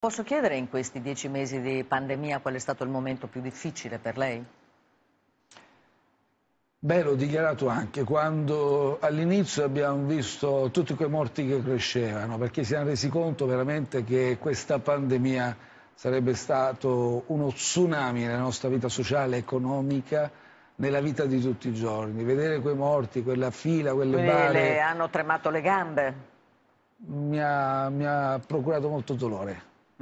Posso chiedere in questi dieci mesi di pandemia qual è stato il momento più difficile per lei? Beh, l'ho dichiarato anche quando all'inizio abbiamo visto tutti quei morti che crescevano, perché si siamo resi conto veramente che questa pandemia sarebbe stato uno tsunami nella nostra vita sociale, economica, nella vita di tutti i giorni. Vedere quei morti, quella fila, quelle Quindi bare... Le hanno tremato le gambe? mi ha, mi ha procurato molto dolore.